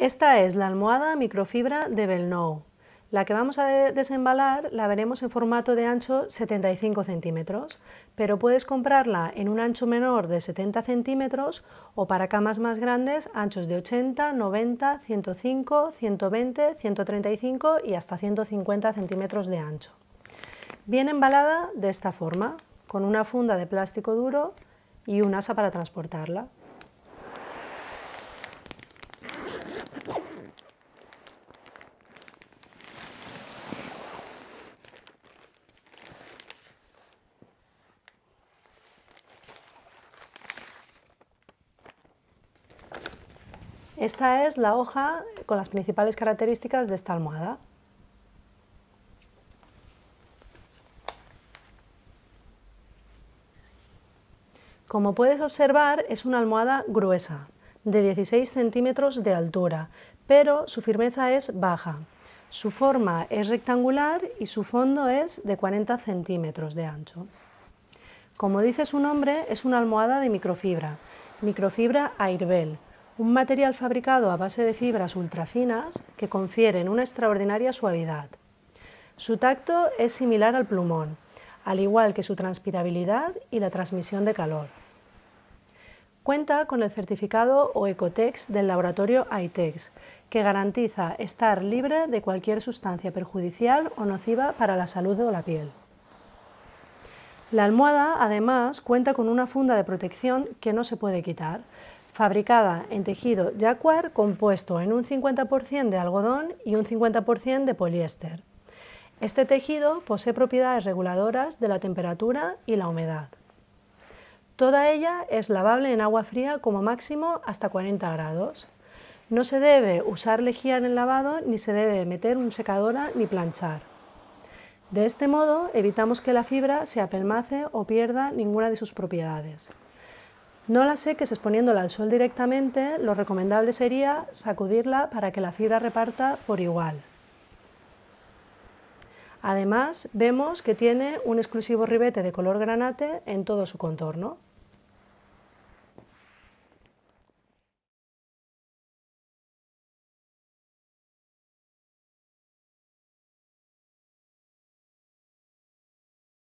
Esta es la almohada microfibra de Belnou. La que vamos a desembalar la veremos en formato de ancho 75 centímetros, pero puedes comprarla en un ancho menor de 70 centímetros o para camas más grandes anchos de 80, 90, 105, 120, 135 y hasta 150 centímetros de ancho. Viene embalada de esta forma, con una funda de plástico duro y un asa para transportarla. Esta es la hoja con las principales características de esta almohada. Como puedes observar, es una almohada gruesa, de 16 centímetros de altura, pero su firmeza es baja. Su forma es rectangular y su fondo es de 40 centímetros de ancho. Como dice su nombre, es una almohada de microfibra, microfibra Airbel, un material fabricado a base de fibras ultrafinas que confieren una extraordinaria suavidad. Su tacto es similar al plumón, al igual que su transpirabilidad y la transmisión de calor. Cuenta con el certificado Ecotex del laboratorio ITEX, que garantiza estar libre de cualquier sustancia perjudicial o nociva para la salud o la piel. La almohada, además, cuenta con una funda de protección que no se puede quitar, fabricada en tejido jacuar compuesto en un 50% de algodón y un 50% de poliéster. Este tejido posee propiedades reguladoras de la temperatura y la humedad. Toda ella es lavable en agua fría como máximo hasta 40 grados. No se debe usar lejía en el lavado ni se debe meter un secadora ni planchar. De este modo evitamos que la fibra se apelmace o pierda ninguna de sus propiedades. No la sé seques exponiéndola al sol directamente, lo recomendable sería sacudirla para que la fibra reparta por igual. Además, vemos que tiene un exclusivo ribete de color granate en todo su contorno.